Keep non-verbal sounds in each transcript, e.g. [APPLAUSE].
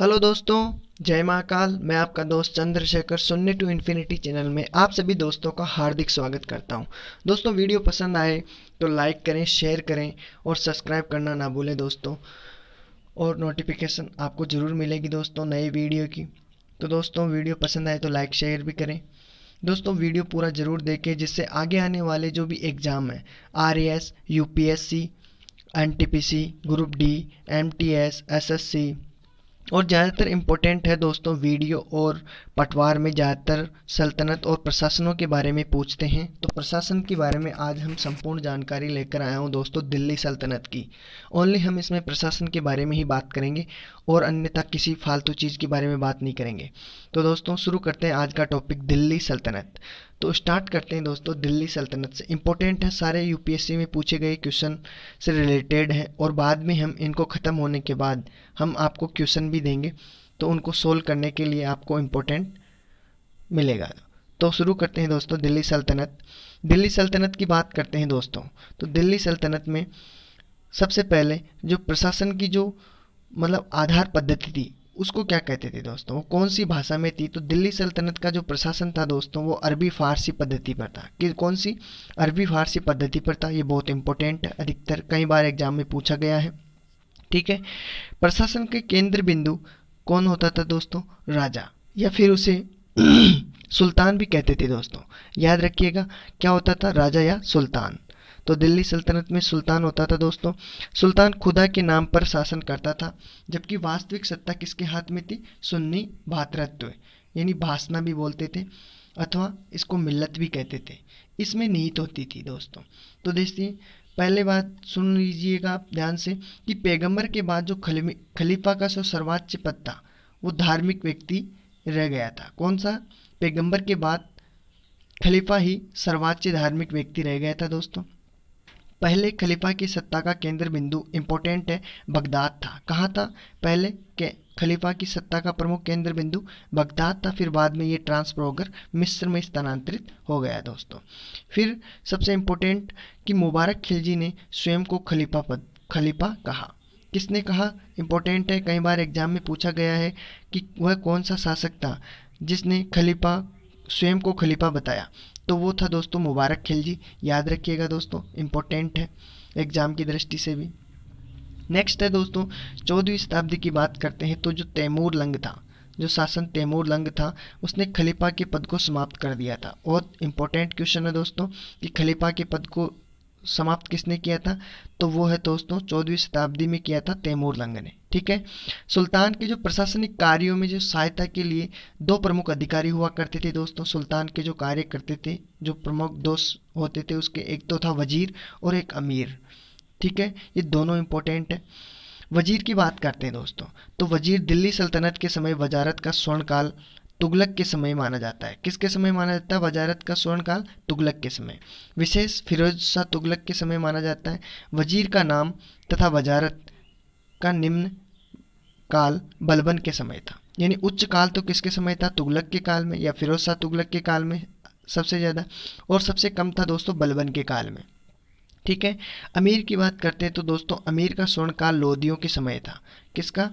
hello दोस्तों जय महाकाल मैं आपका दोस्त चंद्रशेखर सुनने टू इन्फिनिटी चैनल में आप सभी दोस्तों का हार्दिक स्वागत करता हूं दोस्तों वीडियो पसंद आए तो लाइक करें शेयर करें और सब्सक्राइब करना ना भूलें दोस्तों और नोटिफिकेशन आपको ज़रूर मिलेगी दोस्तों नए वीडियो की तो दोस्तों वीडियो पसंद आए तो लाइक शेयर भी करें दोस्तों वीडियो पूरा ज़रूर देखें जिससे आगे आने वाले जो भी एग्ज़ाम हैं R S U P S C N T P C group D M T S S S C और ज़्यादातर इम्पोर्टेंट है दोस्तों वीडियो और पटवार में ज़्यादातर सल्तनत और प्रशासनों के बारे में पूछते हैं तो प्रशासन के बारे में आज हम संपूर्ण जानकारी लेकर आया हूँ दोस्तों दिल्ली सल्तनत की ओनली हम इसमें प्रशासन के बारे में ही बात करेंगे और अन्यथा किसी फालतू चीज़ के बारे में बात नहीं करेंगे तो दोस्तों शुरू करते हैं आज का टॉपिक दिल्ली सल्तनत तो स्टार्ट करते हैं दोस्तों दिल्ली सल्तनत से इम्पोर्टेंट है सारे यूपीएससी में पूछे गए क्वेश्चन से रिलेटेड हैं और बाद में हम इनको ख़त्म होने के बाद हम आपको क्वेश्चन भी देंगे तो उनको सोल्व करने के लिए आपको इम्पोर्टेंट मिलेगा तो शुरू करते हैं दोस्तों दिल्ली सल्तनत दिल्ली सल्तनत की बात करते हैं दोस्तों तो दिल्ली सल्तनत में सबसे पहले जो प्रशासन की जो मतलब आधार पद्धति थी उसको क्या कहते थे दोस्तों वो कौन सी भाषा में थी तो दिल्ली सल्तनत का जो प्रशासन था दोस्तों वो अरबी फारसी पद्धति पर था कि कौन सी अरबी फारसी पद्धति पर था ये बहुत इंपॉर्टेंट अधिकतर कई बार एग्जाम में पूछा गया है ठीक है प्रशासन के केंद्र बिंदु कौन होता था दोस्तों राजा या फिर उसे [CLEARS THROAT] सुल्तान भी कहते थे दोस्तों याद रखिएगा क्या होता था राजा या सुल्तान तो दिल्ली सल्तनत में सुल्तान होता था दोस्तों सुल्तान खुदा के नाम पर शासन करता था जबकि वास्तविक सत्ता किसके हाथ में थी सुन्नी भातृत्व यानी भाषना भी बोलते थे अथवा इसको मिल्लत भी कहते थे इसमें नीत होती थी दोस्तों तो देखिए पहले बात सुन लीजिएगा आप ध्यान से कि पैगंबर के बाद जो खलीफा का जो सर्वोच्च पद था वो धार्मिक व्यक्ति रह गया था कौन सा पैगंबर के बाद खलीफा ही सर्वोच्च धार्मिक व्यक्ति रह गया था दोस्तों पहले खलीफा की सत्ता का केंद्र बिंदु इम्पोर्टेंट है बगदाद था कहाँ था पहले के खलीफा की सत्ता का प्रमुख केंद्र बिंदु बगदाद था फिर बाद में ये ट्रांसफर होकर मिस्र में स्थानांतरित हो गया दोस्तों फिर सबसे इम्पोर्टेंट कि मुबारक खिलजी ने स्वयं को खलीफा पद खलीफा कहा किसने कहा इम्पोर्टेंट है कई बार एग्जाम में पूछा गया है कि वह कौन सा शासक था जिसने खलीफा स्वयं को खलीफा बताया तो वो था दोस्तों मुबारक खिलजी याद रखिएगा दोस्तों इम्पोर्टेंट है एग्ज़ाम की दृष्टि से भी नेक्स्ट है दोस्तों चौदहवीं शताब्दी की बात करते हैं तो जो तैमूर लंग था जो शासन तैमूर लंग था उसने खलीफा के पद को समाप्त कर दिया था बहुत इंपॉर्टेंट क्वेश्चन है दोस्तों कि खलीफा के पद को समाप्त किसने किया था तो वो है दोस्तों चौदहवीं शताब्दी में किया था तैमूर लंग ने ठीक है सुल्तान के जो प्रशासनिक कार्यों में जो सहायता के लिए दो प्रमुख अधिकारी हुआ करते थे दोस्तों सुल्तान के जो कार्य करते थे जो प्रमुख दोस्त होते थे उसके एक तो था वजीर और एक अमीर ठीक है ये दोनों इंपॉर्टेंट है वजीर की बात करते हैं दोस्तों तो वजीर दिल्ली सल्तनत के समय वजारत का स्वर्णकाल तुगलक के समय माना जाता है किसके समय माना जाता है वजारत का स्वर्ण काल तुगलक के समय विशेष फिरोज शाह तुगलक के समय माना जाता है वजीर का नाम तथा वजारत का निम्न काल बलबन के समय था यानी उच्च काल तो किसके समय था तुगलक के काल में या फिरोज शाह तुगलक के काल में सबसे ज़्यादा और सबसे कम था दोस्तों बलबन के काल में ठीक है अमीर की बात करते हैं तो दोस्तों अमीर का स्वर्ण काल लोदियों के समय था किसका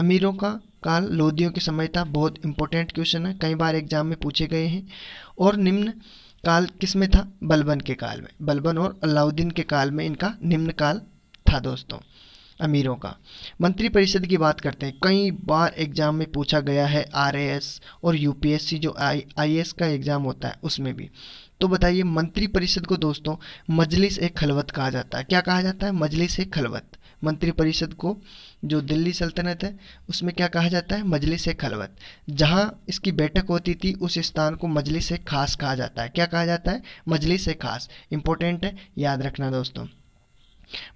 अमीरों का काल लोधियों के समय था बहुत इंपॉर्टेंट क्वेश्चन है कई बार एग्जाम में पूछे गए हैं और निम्न काल किस में था बलबन के काल में बलबन और अलाउद्दीन के काल में इनका निम्न काल था दोस्तों अमीरों का मंत्रिपरिषद की बात करते हैं कई बार एग्जाम में पूछा गया है आरएएस और यूपीएससी जो आई आईएएस का एग्जाम होता है उसमें भी तो बताइए मंत्रिपरिषद को दोस्तों मजलिस ए खलवत कहा जाता है क्या कहा जाता है मजलिस ए खलवत मंत्रिपरिषद को जो दिल्ली सल्तनत है उसमें क्या कहा जाता है मजलिस खलवत जहाँ इसकी बैठक होती थी उस स्थान को मजलिस खास कहा जाता है क्या कहा जाता है मजलिस खास इंपॉर्टेंट है याद रखना दोस्तों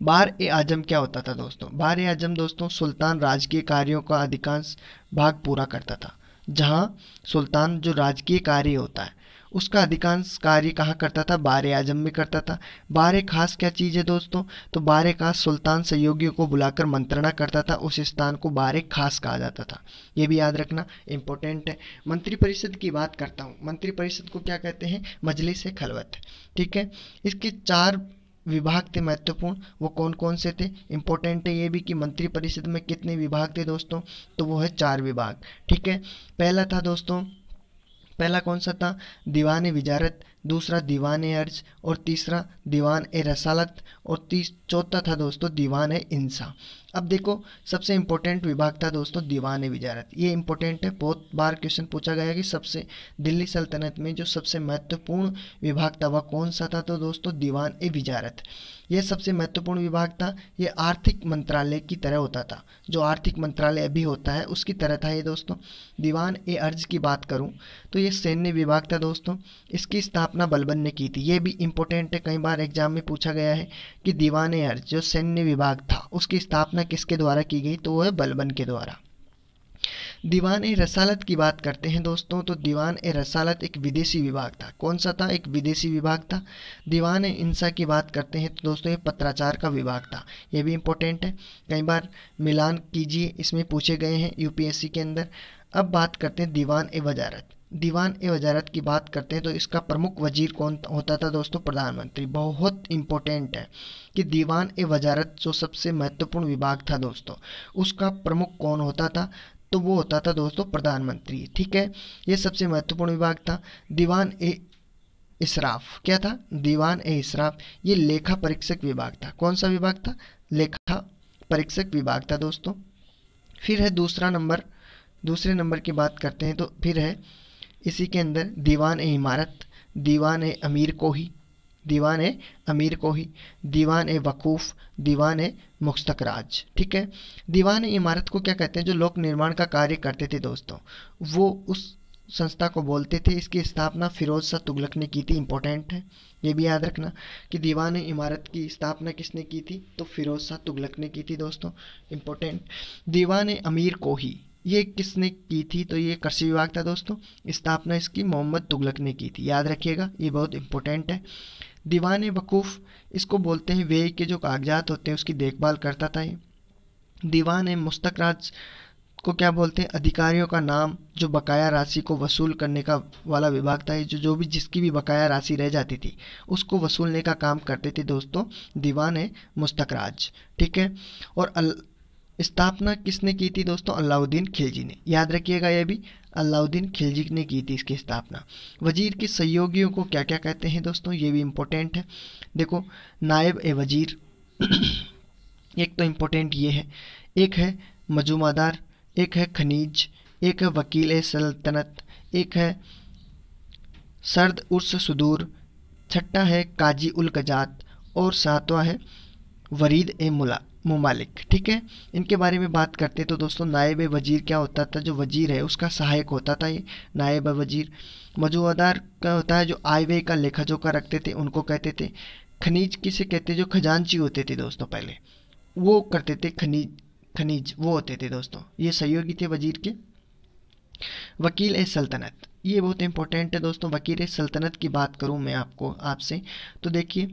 बार ए आजम क्या होता था दोस्तों बार ए आजम दोस्तों सुल्तान राजकीय कार्यों का अधिकांश भाग पूरा करता था जहाँ सुल्तान जो राजकीय कार्य होता है उसका अधिकांश कार्य कहाँ करता था बार आजम में करता था बार खास क्या चीज़ है दोस्तों तो बार खास सुल्तान सहयोगियों को बुलाकर मंत्रणा करता था उस स्थान को बार खास कहा जाता था ये भी याद रखना इंपॉर्टेंट है मंत्रिपरिषद की बात करता हूँ मंत्रिपरिषद को क्या कहते हैं मजलिस खलवत ठीक है इसके चार विभाग थे महत्वपूर्ण वो कौन कौन से थे इम्पोर्टेंट है ये भी कि मंत्रिपरिषद में कितने विभाग थे दोस्तों तो वो है चार विभाग ठीक है पहला था दोस्तों पहला कौन सा था दीवान विजारत दूसरा दीवान ए अर्ज और तीसरा दीवान ए रसालत और तीस चौथा था दोस्तों दीवान ए इंसा अब देखो सबसे इंपॉर्टेंट विभाग था दोस्तों दीवान ए विजारत ये इंपॉर्टेंट है बहुत बार क्वेश्चन पूछा गया कि सबसे दिल्ली सल्तनत में जो सबसे महत्वपूर्ण विभाग था वह कौन सा था तो दोस्तों दीवान ए विजारत यह सबसे महत्वपूर्ण विभाग था यह आर्थिक मंत्रालय की तरह होता था जो आर्थिक मंत्रालय अभी होता है उसकी तरह था ये दोस्तों दीवान ए अर्ज की बात करूँ तो ये सैन्य विभाग था दोस्तों इसकी स्थापना स्थापना बलबन ने की थी ये भी इम्पोर्टेंट है कई बार एग्जाम में पूछा गया है कि दीवान हर जो सैन्य विभाग था उसकी स्थापना किसके द्वारा की गई तो वह है बलबन के द्वारा दीवान ए रसालत की बात करते हैं दोस्तों तो दीवान ए रसालत एक विदेशी विभाग था कौन सा था एक विदेशी विभाग था दीवान ए इंसा की बात करते हैं तो दोस्तों ये पत्राचार का विभाग था ये भी इम्पोर्टेंट है कई बार मिलान कीजिए इसमें पूछे गए हैं यूपीएससी के अंदर अब बात करते हैं दीवान ए वजारत दीवान ए वजारत की बात करते हैं तो इसका प्रमुख वजीर कौन होता था दोस्तों प्रधानमंत्री बहुत इम्पोर्टेंट है कि दीवान ए वजारत जो सबसे महत्वपूर्ण विभाग था दोस्तों उसका प्रमुख कौन होता था तो वो होता था दोस्तों प्रधानमंत्री ठीक है ये सबसे महत्वपूर्ण विभाग था दीवान ए इसराफ क्या था दीवान ए इसराफ ये लेखा परीक्षक विभाग था कौन सा विभाग था लेखा परीक्षक विभाग था दोस्तों फिर है दूसरा नंबर दूसरे नंबर की बात करते हैं तो फिर है इसी के अंदर दीवान ए इमारत दीवान ए अमीर कोही दीवान ए अमीर कोही दीवान ए वकूफ़ दीवान ए राज ठीक है दीवान ए इमारत को क्या कहते हैं जो लोक निर्माण का कार्य करते थे दोस्तों वो उस संस्था को बोलते थे इसकी स्थापना फिरोज शाह तुगलक ने की थी इम्पोर्टेंट है ये भी याद रखना कि दीवान इमारत की स्थापना किसने की थी तो फिरोज शाह तुगलक ने की थी दोस्तों इम्पोर्टेंट दीवान अमीर कोही ये किसने की थी तो ये कृषि विभाग था दोस्तों स्थापना इसकी मोहम्मद तुगलक ने की थी याद रखिएगा ये बहुत इंपॉर्टेंट है दीवान वकूफ़ इसको बोलते हैं वे के जो कागजात होते हैं उसकी देखभाल करता था ये दीवान मुस्तक राज को क्या बोलते हैं अधिकारियों का नाम जो बकाया राशि को वसूल करने का वाला विभाग था जो जो भी जिसकी भी बकाया राशि रह जाती थी उसको वसूलने का काम करते थे दोस्तों दीवान मुस्तक राज ठीक है और स्थापना किसने की थी दोस्तों अलाउद्दीन खिलजी ने याद रखिएगा यह भी अलाउद्दीन खिलजी ने की थी इसकी स्थापना वजीर के सहयोगियों को क्या क्या कहते हैं दोस्तों ये भी इम्पोर्टेंट है देखो नायब ए वजीर [CLEARS THROAT] एक तो इम्पोर्टेंट ये है एक है मजुमादार एक है खनिज एक है वकील ए सल्तनत एक है सर्द उर्स सुदूर छठा है काजी उल कजात और सातवा है वरीद ए मुला ममालिक ठीक है इनके बारे में बात करते तो दोस्तों नायब वज़ीर क्या होता था जो वज़ीर है उसका सहायक होता था ये नायब वज़ीर मजूदार का होता है जो आय व्यय का लेखा जोखा रखते थे उनको कहते थे खनिज किसे कहते जो खजानची होते थे दोस्तों पहले वो करते थे खनिज खनिज वो होते थे दोस्तों ये सहयोगी थे वजीर के वकील ए सल्तनत ये बहुत इंपॉर्टेंट है दोस्तों वकील सल्तनत की बात करूँ मैं आपको आपसे तो देखिए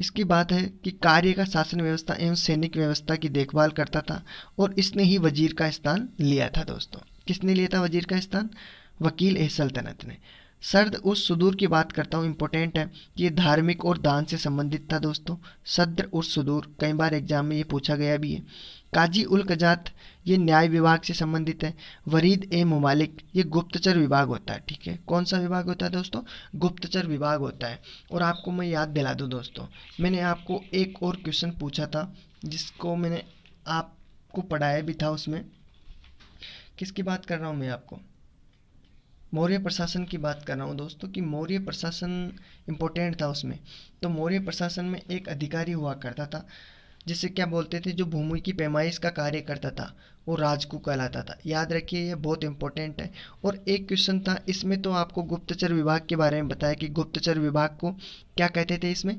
इसकी बात है कि कार्य का शासन व्यवस्था एवं सैनिक व्यवस्था की देखभाल करता था और इसने ही वजीर का स्थान लिया था दोस्तों किसने लिया था वजीर का स्थान वकील ए सल्तनत ने सर्द उस सुदूर की बात करता हूँ इम्पोर्टेंट है कि ये धार्मिक और दान से संबंधित था दोस्तों सद्र और सुदूर कई बार एग्जाम में ये पूछा गया भी है काजी उल कजात ये न्याय विभाग से संबंधित है वरीद ए ममालिक ये गुप्तचर विभाग होता है ठीक है कौन सा विभाग होता है दोस्तों गुप्तचर विभाग होता है और आपको मैं याद दिला दूँ दोस्तों मैंने आपको एक और क्वेश्चन पूछा था जिसको मैंने आपको पढ़ाया भी था उसमें किसकी बात कर रहा हूँ मैं आपको मौर्य प्रशासन की बात कर रहा हूँ दोस्तों कि मौर्य प्रशासन इम्पोर्टेंट था उसमें तो मौर्य प्रशासन में एक अधिकारी हुआ करता था जिसे क्या बोलते थे जो भूमि की पैमाइश का कार्य करता था वो राजकू कहलाता था याद रखिए ये बहुत इंपॉर्टेंट है और एक क्वेश्चन था इसमें तो आपको गुप्तचर विभाग के बारे में बताया कि गुप्तचर विभाग को क्या कहते थे इसमें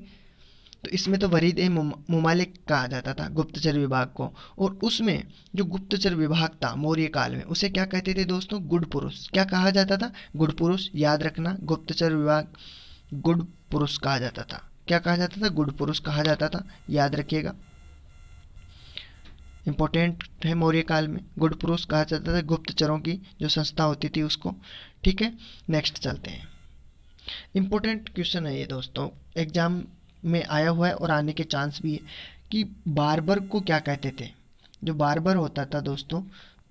तो इसमें तो वरीद ए ममालिक कहा जाता था गुप्तचर विभाग को और उसमें जो गुप्तचर विभाग था मौर्य काल में उसे क्या कहते थे दोस्तों गुड पुरुष क्या कहा जाता था गुड पुरुष याद रखना गुप्तचर विभाग गुड पुरुष कहा जाता था क्या कहा जाता था गुड पुरुष कहा जाता था याद रखिएगा इंपॉर्टेंट है मौर्य काल में गुड पुरुष कहा जाता था गुप्तचरों की जो संस्था होती थी उसको ठीक है नेक्स्ट चलते हैं इम्पोर्टेंट क्वेश्चन है ये दोस्तों एग्जाम में आया हुआ है और आने के चांस भी है कि बारबर को क्या कहते थे जो बारबर होता था दोस्तों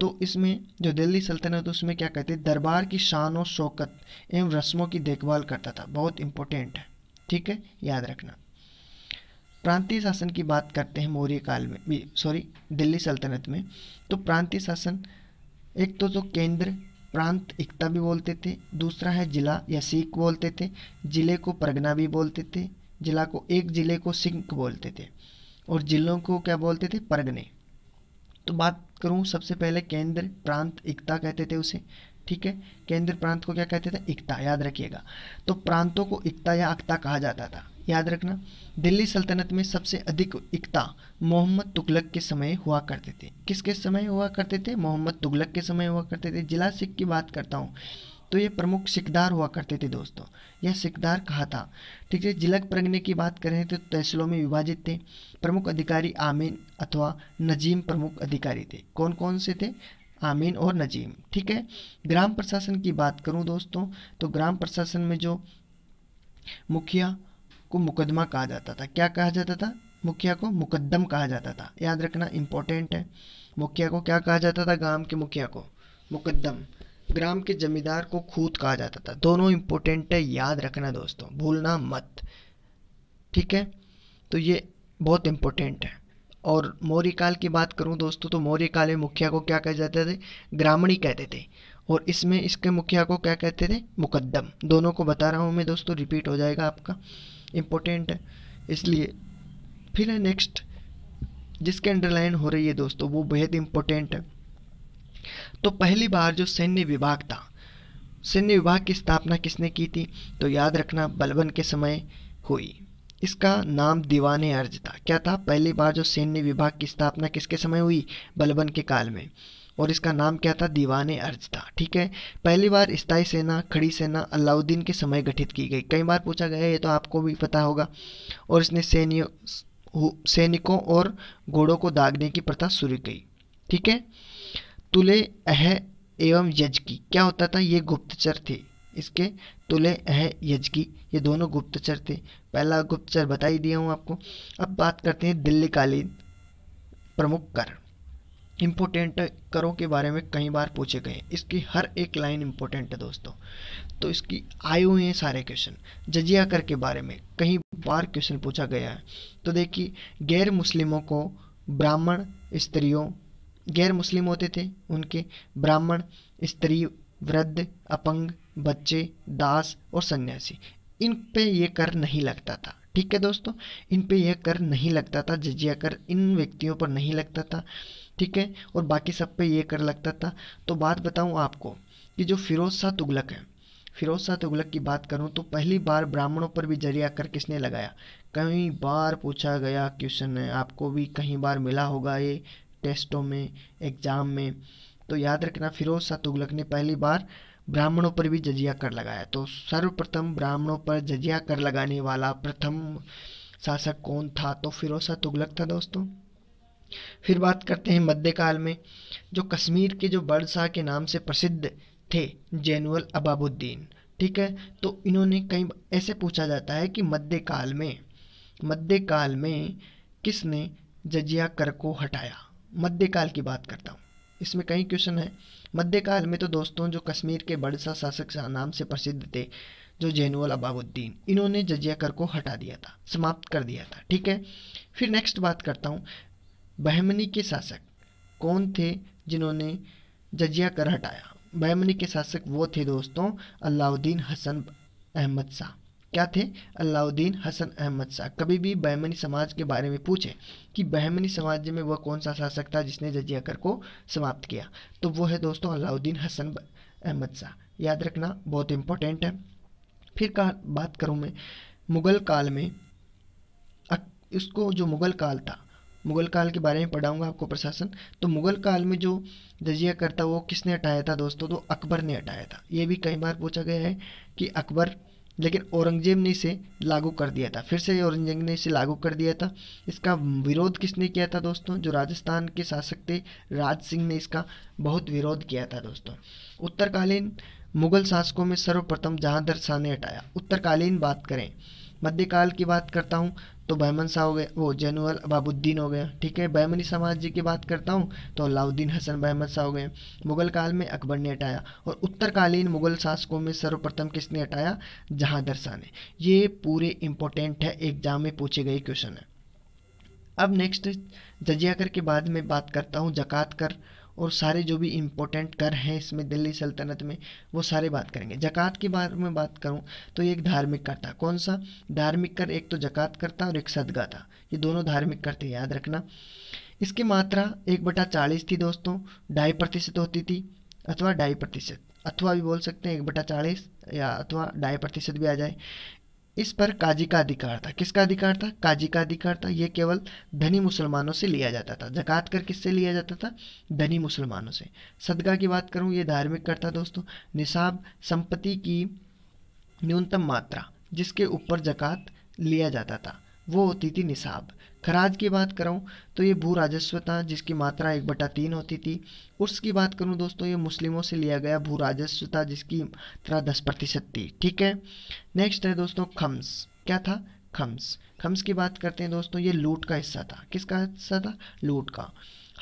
तो इसमें जो दिल्ली सल्तनत उसमें क्या कहते दरबार की शान और शौकत एवं रस्मों की देखभाल करता था बहुत इंपॉर्टेंट है ठीक है याद रखना प्रांतीय शासन की बात करते हैं मौर्य काल में सॉरी दिल्ली सल्तनत में तो प्रांतीय शासन एक तो जो केंद्र प्रांत एकता भी बोलते थे दूसरा है जिला या सिख बोलते थे जिले को परगना भी बोलते थे जिला को एक जिले को सिंक बोलते थे और जिलों को क्या बोलते थे परगने तो बात करूँ सबसे पहले केंद्र प्रांत एकता कहते थे उसे ठीक है केंद्र प्रांत को क्या कहते थे एकता याद रखिएगा तो प्रांतों को एकता या अक्ता कहा जाता था याद रखना दिल्ली सल्तनत में सबसे अधिक इकता मोहम्मद तुगलक के समय हुआ करते थे किसके समय हुआ करते थे मोहम्मद तुगलक के समय हुआ करते थे जिला सिख की बात करता हूँ तो ये प्रमुख सिकदार हुआ करते थे दोस्तों यह सिकदार कहा था ठीक है जिलक प्रगने की बात करें तो तहसीलों में विभाजित थे प्रमुख अधिकारी आमीन अथवा नजीम प्रमुख अधिकारी थे कौन कौन से थे आमीन और नजीम ठीक है ग्राम प्रशासन की बात करूं दोस्तों तो ग्राम प्रशासन में जो मुखिया को मुकदमा कहा जाता था क्या कहा जाता था मुखिया को मुकदम कहा जाता था याद रखना इम्पोर्टेंट है मुखिया को क्या कहा जाता था ग्राम के मुखिया को मुकदम ग्राम के जमींदार को खूत कहा जाता था दोनों इम्पोर्टेंट है याद रखना दोस्तों भूलना मत ठीक है तो ये बहुत इम्पोर्टेंट है और मौर्य काल की बात करूं दोस्तों तो मौर्य काल में मुखिया को क्या कहा जाते थे ग्रामणी कहते थे और इसमें इसके मुखिया को क्या कहते थे मुकदम दोनों को बता रहा हूँ मैं दोस्तों रिपीट हो जाएगा आपका इम्पोर्टेंट है इसलिए फिर है नेक्स्ट जिसके अंडरलाइन हो रही है दोस्तों वो बेहद इम्पोर्टेंट है तो पहली बार जो सैन्य विभाग था सैन्य विभाग की स्थापना किसने की थी तो याद रखना बलबन के समय हुई इसका नाम दीवान अर्ज था क्या था पहली बार जो सैन्य विभाग की स्थापना किसके समय हुई बलबन के काल में और इसका नाम क्या था दीवान अर्ज था ठीक है पहली बार स्थाई सेना खड़ी सेना अलाउद्दीन के समय गठित की गई कई बार पूछा गया ये तो आपको भी पता होगा और इसने सैन्य सैनिकों और घोड़ों को दागने की प्रथा शुरू की ठीक है तुले अह एवं यजकी क्या होता था ये गुप्तचर थे इसके तुले अह यजकी ये दोनों गुप्तचर थे पहला गुप्तचर बता ही दिया हूँ आपको अब बात करते हैं दिल्लीकालीन प्रमुख कारण इम्पोर्टेंट करों के बारे में कई बार पूछे गए इसकी हर एक लाइन इम्पोर्टेंट है दोस्तों तो इसकी आए हुए हैं सारे क्वेश्चन जजिया कर के बारे में कई बार क्वेश्चन पूछा गया है तो देखिए गैर मुस्लिमों को ब्राह्मण स्त्रियों गैर मुस्लिम होते थे उनके ब्राह्मण स्त्री वृद्ध अपंग बच्चे दास और सन्यासी इन पे ये कर नहीं लगता था ठीक है दोस्तों इन पे यह कर नहीं लगता था जजिया कर इन व्यक्तियों पर नहीं लगता था ठीक है और बाकी सब पे ये कर लगता था तो बात बताऊँ आपको कि जो फिरोज शाह तुगलक है फिरोज शाह तुगलक की बात करूँ तो पहली बार ब्राह्मणों पर भी जरिया कर किसने लगाया कई बार पूछा गया क्वेश्चन है आपको भी कहीं बार मिला होगा ये टेस्टों में एग्ज़ाम में तो याद रखना फिरोज शाह तुगलक ने पहली बार ब्राह्मणों पर भी जजिया कर लगाया तो सर्वप्रथम ब्राह्मणों पर जजिया कर लगाने वाला प्रथम शासक कौन था तो फिरोज शाह तुगलक था दोस्तों फिर बात करते हैं मध्यकाल में जो कश्मीर के जो बड़शाह के नाम से प्रसिद्ध थे जैनुअल अबाबुद्दीन ठीक है तो इन्होंने कई ऐसे पूछा जाता है कि मध्यकाल में मध्यकाल में किसने जजिया कर को हटाया मध्यकाल की बात करता हूँ इसमें कई क्वेश्चन है मध्यकाल में तो दोस्तों जो कश्मीर के बड़सा शासक नाम से प्रसिद्ध थे जो जैनुअल अबाबुद्दीन इन्होंने जजिया कर को हटा दिया था समाप्त कर दिया था ठीक है फिर नेक्स्ट बात करता हूँ बहमनी के शासक कौन थे जिन्होंने जजिया कर हटाया बहमनी के शासक वो थे दोस्तों अलाउद्दीन हसन अहमद शाह क्या थे अलाउद्दीन हसन अहमद शाह कभी भी बहमनी समाज के बारे में पूछे कि बहमनी समाज में वह कौन सा शासक था जिसने जजिया कर को समाप्त किया तो वो है दोस्तों अलाउद्दीन हसन अहमद शाह याद रखना बहुत इम्पोर्टेंट है फिर का बात करूँ मैं मुग़ल काल में उसको जो मुग़ल काल था मुगल काल के बारे में पढ़ाऊंगा आपको प्रशासन तो मुगल काल में जो जजिया करता वो किसने हटाया था दोस्तों तो अकबर ने हटाया था ये भी कई बार पूछा गया है कि अकबर लेकिन औरंगजेब ने इसे लागू कर दिया था फिर से औरंगजेब ने इसे लागू कर दिया था इसका विरोध किसने किया था दोस्तों जो राजस्थान के शासक थे राज सिंह ने इसका बहुत विरोध किया था दोस्तों उत्तरकालीन मुगल शासकों में सर्वप्रथम जहांदर शाह ने हटाया उत्तरकालीन बात करें मध्यकाल की बात करता हूँ तो बैमन शाह हो गए वो जैनुअल बाबुद्दीन हो गए ठीक है बैमनी समाज जी की बात करता हूँ तो अलाउद्दीन हसन बहमद शाह हो गए मुगल काल में अकबर ने हटाया और उत्तरकालीन मुगल शासकों में सर्वप्रथम किसने हटाया जहादर शाह ने ये पूरे इंपॉर्टेंट है एग्जाम में पूछे गए क्वेश्चन है अब नेक्स्ट जजिया कर के बाद में बात करता हूँ जक़ात कर और सारे जो भी इम्पोर्टेंट कर हैं इसमें दिल्ली सल्तनत में वो सारे बात करेंगे जकवात के बारे में बात करूँ तो एक धार्मिक कर था कौन सा धार्मिक कर एक तो जकवात कर था और एक सदगा था ये दोनों धार्मिक कर थे याद रखना इसकी मात्रा एक बटा चालीस थी दोस्तों ढाई प्रतिशत होती थी अथवा ढाई प्रतिशत अथवा भी बोल सकते हैं एक बटा चालीस या अथवा ढाई प्रतिशत भी आ जाए इस पर काजी का अधिकार था किसका अधिकार था काजी का अधिकार था यह केवल धनी मुसलमानों से लिया जाता था जक़ात कर किससे लिया जाता था धनी मुसलमानों से सदका की बात करूँ ये धार्मिक कर था दोस्तों निसाब संपत्ति की न्यूनतम मात्रा जिसके ऊपर जक़ात लिया जाता था वो होती थी निसाब खराज की बात करूँ तो ये भू राजस्व था जिसकी मात्रा एक बटा तीन होती थी उर्स की बात करूँ दोस्तों ये मुस्लिमों से लिया गया भू राजस्व था जिसकी मात्रा दस प्रतिशत थी ठीक है नेक्स्ट है दोस्तों खम्स क्या था खम्स खम्स की बात करते हैं दोस्तों ये लूट का हिस्सा था किसका हिस्सा था लूट का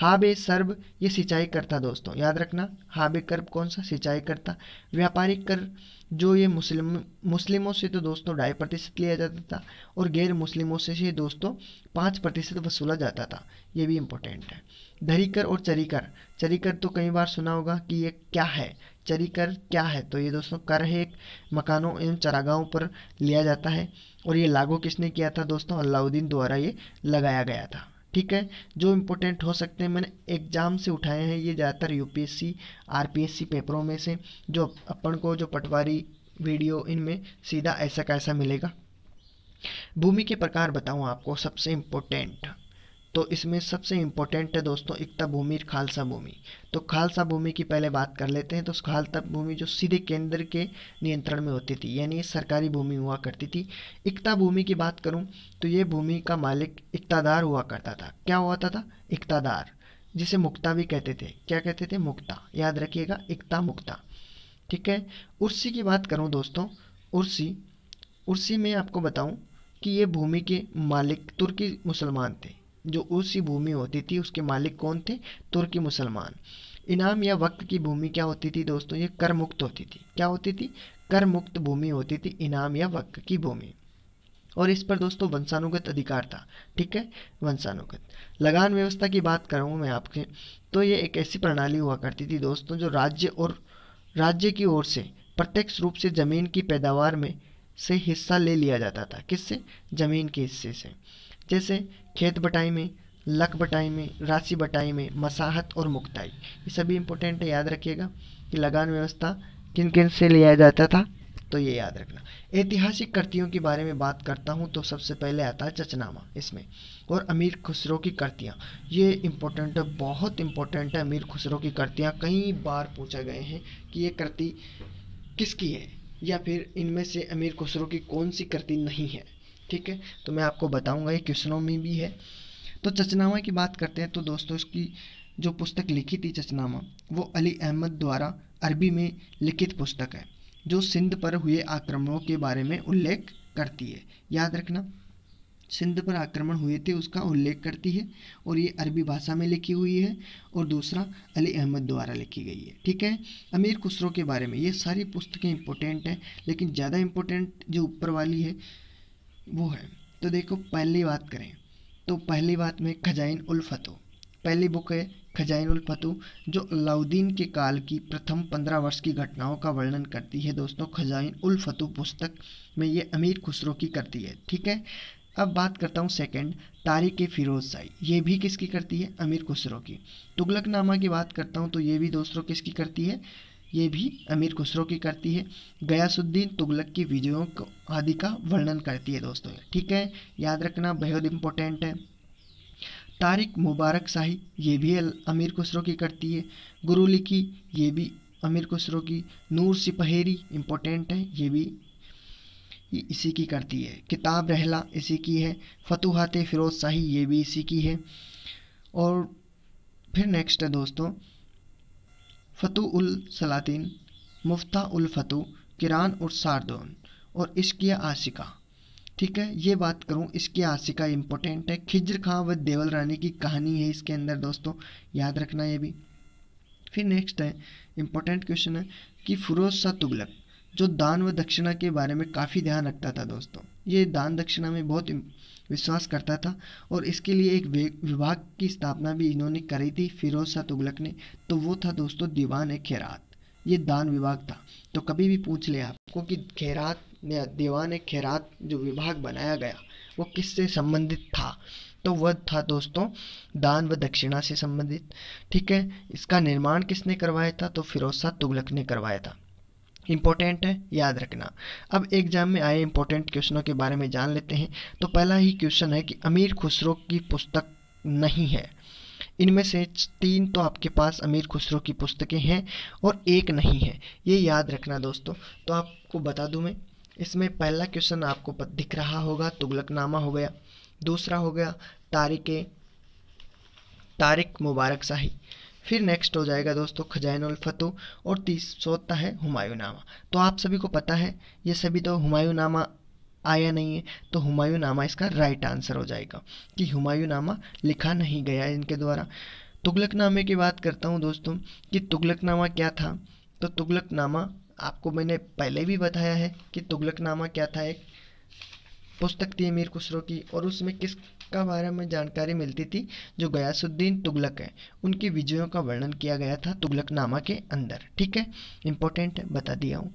हाबे सर्ब ये सिंचाई करता दोस्तों याद रखना हाबे कर्ब कौन सा सिंचाई करता व्यापारिक कर जो ये मुस्लिम मुस्लिमों से तो दोस्तों ढाई प्रतिशत लिया जाता था और गैर मुस्लिमों से ये दोस्तों पाँच प्रतिशत वसूला जाता था ये भी इम्पोर्टेंट है धरीकर और चरीकर चरीकर तो कई बार सुना होगा कि ये क्या है चरीकर क्या है तो ये दोस्तों कर है एक मकानों एवं चरागाहों पर लिया जाता है और ये लागू किसने किया था दोस्तों अलाउद्दीन द्वारा ये लगाया गया था ठीक है जो इम्पोर्टेंट हो सकते हैं मैंने एग्ज़ाम से उठाए हैं ये ज़्यादातर यूपीएससी आरपीएससी पेपरों में से जो अपन को जो पटवारी वीडियो इनमें सीधा ऐसा कैसा मिलेगा भूमि के प्रकार बताऊँ आपको सबसे इम्पोर्टेंट तो इसमें सबसे इम्पोर्टेंट है दोस्तों एकता भूमि खालसा भूमि तो खालसा भूमि की पहले बात कर लेते हैं तो खालसा भूमि जो सीधे केंद्र के नियंत्रण में होती थी यानी सरकारी भूमि हुआ करती थी एकता भूमि की बात करूँ तो ये भूमि का मालिक इकतादार हुआ करता था क्या हुआ था, इकतादार जिसे मुक्ता भी कहते थे क्या कहते थे मुक्ता याद रखिएगा इकता मुक्ता ठीक है उर्सी की बात करूँ दोस्तों उर्सी उर्सी में आपको बताऊँ कि ये भूमि के मालिक तुर्की मुसलमान थे जो ऊसी भूमि होती थी उसके मालिक कौन थे तुर्की मुसलमान इनाम या वक्त की भूमि क्या होती थी दोस्तों ये कर मुक्त होती थी क्या होती थी कर मुक्त भूमि होती थी इनाम या वक्त की भूमि और इस पर दोस्तों वंशानुगत अधिकार था ठीक है वंशानुगत लगान व्यवस्था की बात करूँ मैं आपके तो ये एक ऐसी प्रणाली हुआ करती थी दोस्तों जो राज्य और राज्य की ओर से प्रत्यक्ष रूप से ज़मीन की पैदावार में से हिस्सा ले लिया जाता था किससे ज़मीन के हिस्से से जैसे खेत बटाई में लक बटाई में राशि बटाई में मसाहत और मुक्ताई ये सभी इंपॉर्टेंट है याद रखिएगा कि लगान व्यवस्था किन किन से लिया जाता था तो ये याद रखना ऐतिहासिक कृतियों के बारे में बात करता हूँ तो सबसे पहले आता है चचनामा इसमें और अमीर खुसरो की कृतियाँ ये इंपॉर्टेंट है बहुत इंपॉर्टेंट है अमीर खुसरो की कृतियाँ कई बार पूछा गए हैं कि ये कृति किसकी है या फिर इनमें से अमीर खुसरो की कौन सी कृति नहीं है ठीक है तो मैं आपको बताऊंगा ये क्वेश्चनों में भी है तो चचनामा की बात करते हैं तो दोस्तों इसकी जो पुस्तक लिखी थी चचनामा वो अली अहमद द्वारा अरबी में लिखित पुस्तक है जो सिंध पर हुए आक्रमणों के बारे में उल्लेख करती है याद रखना सिंध पर आक्रमण हुए थे उसका उल्लेख करती है और ये अरबी भाषा में लिखी हुई है और दूसरा अली अहमद द्वारा लिखी गई है ठीक है अमीर खुसरो के बारे में ये सारी पुस्तकें इंपॉर्टेंट हैं लेकिन ज़्यादा इम्पोर्टेंट जो ऊपर वाली है वो है तो देखो पहली बात करें तो पहली बात में खजाइन उल फतु पहली बुक है खजाइन उल फतु जो अलाउद्दीन के काल की प्रथम पंद्रह वर्ष की घटनाओं का वर्णन करती है दोस्तों खजाइन उल फतु पुस्तक में ये अमीर खुसरो की करती है ठीक है अब बात करता हूँ सेकंड तारीख़ फिरोज शाही ये भी किसकी करती है अमीर खुसरो की तुगलक नामा की बात करता हूँ तो ये भी दोस्तों किसकी करती है ये भी अमीर खुसरो की करती है गयासुद्दीन तुगलक की विजयों को आदि का वर्णन करती है दोस्तों ठीक है याद रखना बेहद इम्पोर्टेंट है तारिक मुबारक शाही ये भी अमीर खुसरो की करती है गुरु लिखी ये भी अमीर खुसरो की नूर सिपहेरी इम्पोर्टेंट है ये भी इसी की करती है किताब रहला इसी की है फतुहाते फ़िरोज़ शाही ये भी इसी की है और फिर नेक्स्ट है दोस्तों फ़तुल सलातिन मुफ्ता फ़तु किरान और सारदोन और इश्किया आशिका ठीक है ये बात करूँ इसकी आशिका इम्पोर्टेंट है खिजर खां व देवल रानी की कहानी है इसके अंदर दोस्तों याद रखना ये भी फिर नेक्स्ट है इम्पोर्टेंट क्वेश्चन है कि फ़िरोज़ शाह तुगलक जो दान व दक्षिणा के बारे में काफ़ी ध्यान रखता था दोस्तों ये दान दक्षिणा में बहुत विश्वास करता था और इसके लिए एक विभाग की स्थापना भी इन्होंने करी थी फिरोज शाह तुगलक ने तो वो था दोस्तों दीवान ए खैरात ये दान विभाग था तो कभी भी पूछ ले आपको कि खैरात ने दीवान ए खैरात जो विभाग बनाया गया वो किससे संबंधित था तो वह था दोस्तों दान व दक्षिणा से संबंधित ठीक है इसका निर्माण किसने करवाया था तो फिरोज शाह तुगलक ने करवाया था इम्पोर्टेंट है याद रखना अब एग्जाम में आए इम्पोर्टेंट क्वेश्चनों के बारे में जान लेते हैं तो पहला ही क्वेश्चन है कि अमीर खुसरो की पुस्तक नहीं है इनमें से तीन तो आपके पास अमीर खुसरो की पुस्तकें हैं और एक नहीं है ये याद रखना दोस्तों तो आपको बता दूँ मैं इसमें पहला क्वेश्चन आपको दिख रहा होगा तुगलकनामा हो गया दूसरा हो गया तारिक तारिक मुबारक शाही फिर नेक्स्ट हो जाएगा दोस्तों खजान फतू और तीस चौथा है हुमायूं नामा तो आप सभी को पता है ये सभी तो हुमायूं नामा आया नहीं है तो हुमायूं नामा इसका राइट आंसर हो जाएगा कि हुमायूं नामा लिखा नहीं गया इनके द्वारा तुगलकनामे की बात करता हूँ दोस्तों कि तुगलकनामा क्या था तो तुगलकनामा आपको मैंने पहले भी बताया है कि तुगलकनामा क्या था एक पुस्तक थी अमीर खुसरो की और उसमें किस का बारे में जानकारी मिलती थी जो गयासुद्दीन तुगलक है उनकी विजयों का वर्णन किया गया था तुगलक नामा के अंदर ठीक है इंपॉर्टेंट बता दिया हूँ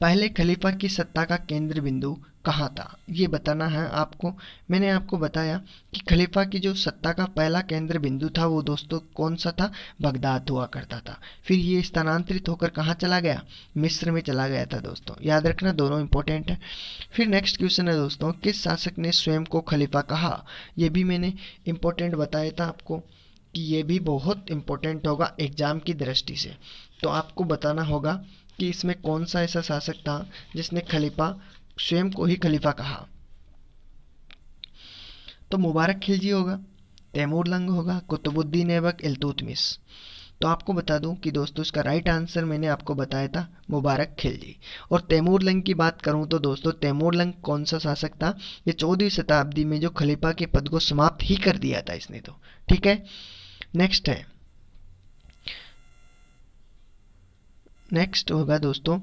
पहले खलीफा की सत्ता का केंद्र बिंदु कहाँ था ये बताना है आपको मैंने आपको बताया कि खलीफा की जो सत्ता का पहला केंद्र बिंदु था वो दोस्तों कौन सा था बगदाद हुआ करता था फिर ये स्थानांतरित होकर कहाँ चला गया मिस्र में चला गया था दोस्तों याद रखना दोनों इंपॉर्टेंट है फिर नेक्स्ट क्वेश्चन है दोस्तों किस शासक ने स्वयं को खलीफा कहा यह भी मैंने इंपॉर्टेंट बताया था आपको कि ये भी बहुत इंपॉर्टेंट होगा एग्जाम की दृष्टि से तो आपको बताना होगा कि इसमें कौन सा ऐसा शासक था जिसने खलीफा स्वयं को ही खलीफा कहा तो मुबारक खिलजी होगा तैमूर लंग होगा कुतुबुद्दीन एवक इलतुतमिस तो आपको बता दूं कि दोस्तों इसका राइट आंसर मैंने आपको बताया था मुबारक खिलजी और तैमूर लंग की बात करूं तो दोस्तों तैमूर लंग कौन सा शासक था ये चौदहवीं शताब्दी में जो खलीफा के पद को समाप्त ही कर दिया था इसने तो ठीक है नेक्स्ट है नेक्स्ट होगा दोस्तों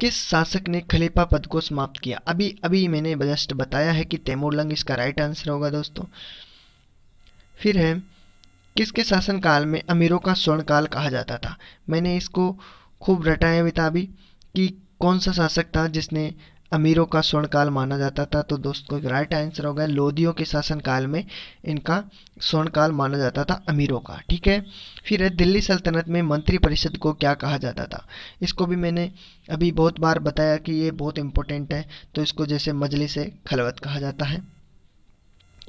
किस शासक ने खलीफा पद को समाप्त किया अभी अभी मैंने जस्ट बताया है कि तैमूरलंग इसका राइट आंसर होगा दोस्तों फिर है किसके शासनकाल में अमीरों का स्वर्णकाल कहा जाता था मैंने इसको खूब रटाया भी था अभी कि कौन सा शासक था जिसने अमीरों का स्वर्णकाल माना जाता था तो दोस्तों राइट आंसर हो गया लोधियों के शासनकाल में इनका स्वर्णकाल माना जाता था अमीरों का ठीक है फिर है दिल्ली सल्तनत में मंत्रिपरिषद को क्या कहा जाता था इसको भी मैंने अभी बहुत बार बताया कि ये बहुत इंपॉर्टेंट है तो इसको जैसे मजलिस से खलवत कहा जाता है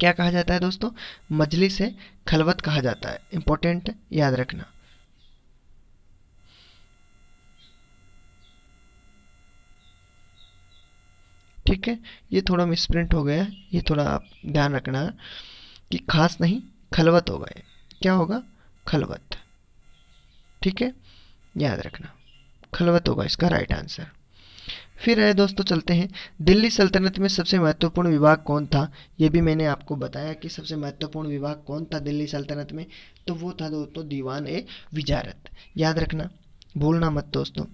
क्या कहा जाता है दोस्तों मजलिस से खलवत कहा जाता है इंपॉर्टेंट याद रखना ठीक है ये थोड़ा मिसप्रिंट हो गया ये थोड़ा आप ध्यान रखना कि खास नहीं खलवत होगा ये क्या होगा खलवत ठीक है याद रखना खलवत होगा इसका राइट आंसर फिर है दोस्तों चलते हैं दिल्ली सल्तनत में सबसे महत्वपूर्ण विभाग कौन था ये भी मैंने आपको बताया कि सबसे महत्वपूर्ण विभाग कौन था दिल्ली सल्तनत में तो वो था दोस्तों दीवान ए विजारत याद रखना भूलना मत दोस्तों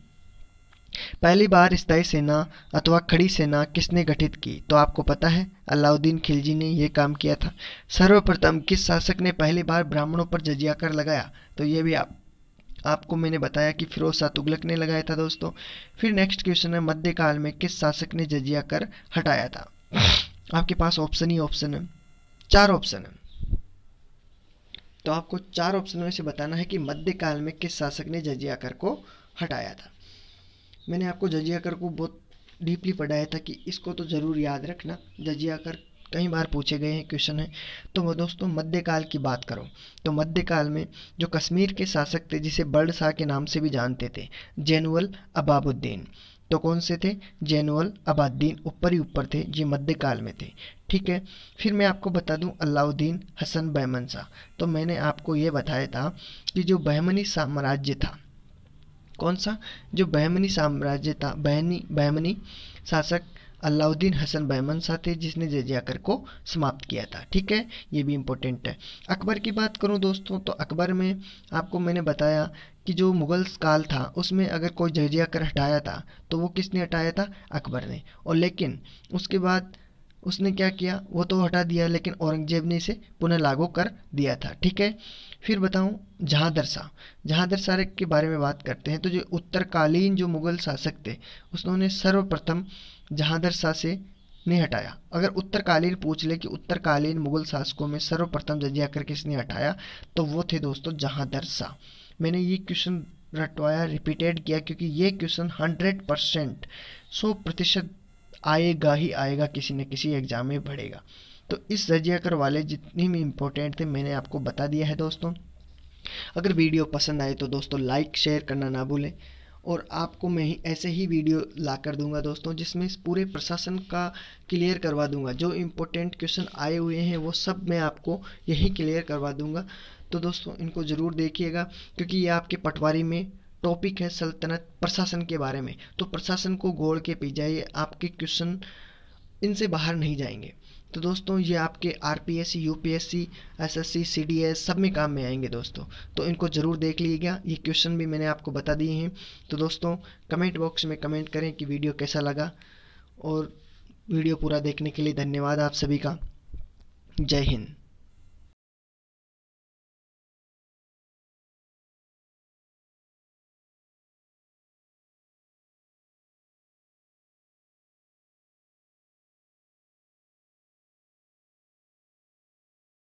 पहली बार स्थायी सेना अथवा खड़ी सेना किसने गठित की तो आपको पता है अलाउद्दीन खिलजी ने यह काम किया था सर्वप्रथम किस शासक ने पहली बार ब्राह्मणों पर जजिया कर लगाया तो ये भी आप आपको मैंने बताया कि फिरोज शाह तुगलक ने लगाया था दोस्तों फिर नेक्स्ट क्वेश्चन है मध्यकाल में किस शासक ने जजिया कर हटाया था आपके पास ऑप्शन ही ऑप्शन है चार ऑप्शन है तो आपको चार ऑप्शनों में से बताना है कि मध्यकाल में किस शासक ने जजिया कर को हटाया था मैंने आपको जजिया कर को बहुत डीपली पढ़ाया था कि इसको तो ज़रूर याद रखना जजिया कर कई बार पूछे गए हैं क्वेश्चन है तो वो दोस्तों मध्यकाल की बात करो तो मध्यकाल में जो कश्मीर के शासक थे जिसे बर्ड शाह के नाम से भी जानते थे जैनुअल अबाबुद्दीन तो कौन से थे जैनुअल अबाद्दीन ऊपर ही ऊपर थे जी मध्यकाल में थे ठीक है फिर मैं आपको बता दूं अलाउद्दीन हसन बहमन शाह तो मैंने आपको ये बताया था कि जो बहमनी साम्राज्य था कौन सा जो बहमनी साम्राज्य था बहनी बहमनी शासक अलाउद्दीन हसन बहमन सा थे जिसने जजियाकर को समाप्त किया था ठीक है ये भी इम्पोर्टेंट है अकबर की बात करूँ दोस्तों तो अकबर में आपको मैंने बताया कि जो मुगल काल था उसमें अगर कोई जजिया कर हटाया था तो वो किसने हटाया था अकबर ने और लेकिन उसके बाद उसने क्या किया वो तो हटा दिया लेकिन औरंगजेब ने इसे पुनः लागू कर दिया था ठीक है फिर बताऊँ जहादर शाह जहादर शाह के बारे में बात करते हैं तो जो उत्तरकालीन जो मुगल शासक थे उसने सर्वप्रथम जहादर शाह से नहीं हटाया अगर उत्तरकालीन पूछ ले कि उत्तरकालीन मुगल शासकों में सर्वप्रथम जजिया कर किसने हटाया तो वो थे दोस्तों जहादर शाह मैंने ये क्वेश्चन रटवाया रिपीटेड किया क्योंकि ये क्वेश्चन हंड्रेड परसेंट सौ प्रतिशत आएगा ही आएगा किसी न किसी एग्ज़ाम में पढ़ेगा तो इस रजिया कर वाले जितनी भी इम्पोर्टेंट थे मैंने आपको बता दिया है दोस्तों अगर वीडियो पसंद आए तो दोस्तों लाइक शेयर करना ना भूलें और आपको मैं ही ऐसे ही वीडियो ला कर दूंगा दोस्तों जिसमें इस पूरे प्रशासन का क्लियर करवा दूंगा जो इम्पोर्टेंट क्वेश्चन आए हुए हैं वो सब मैं आपको यही क्लियर करवा दूंगा तो दोस्तों इनको ज़रूर देखिएगा क्योंकि ये आपके पटवारी में टॉपिक है सल्तनत प्रशासन के बारे में तो प्रशासन को गोड़ के पी जाइए आपके क्वेश्चन इनसे बाहर नहीं जाएंगे तो दोस्तों ये आपके R P S C U P S C S S C C D S सब में काम में आएंगे दोस्तों तो इनको ज़रूर देख लीजिएगा ये क्वेश्चन भी मैंने आपको बता दिए हैं तो दोस्तों कमेंट बॉक्स में कमेंट करें कि वीडियो कैसा लगा और वीडियो पूरा देखने के लिए धन्यवाद आप सभी का जय हिंद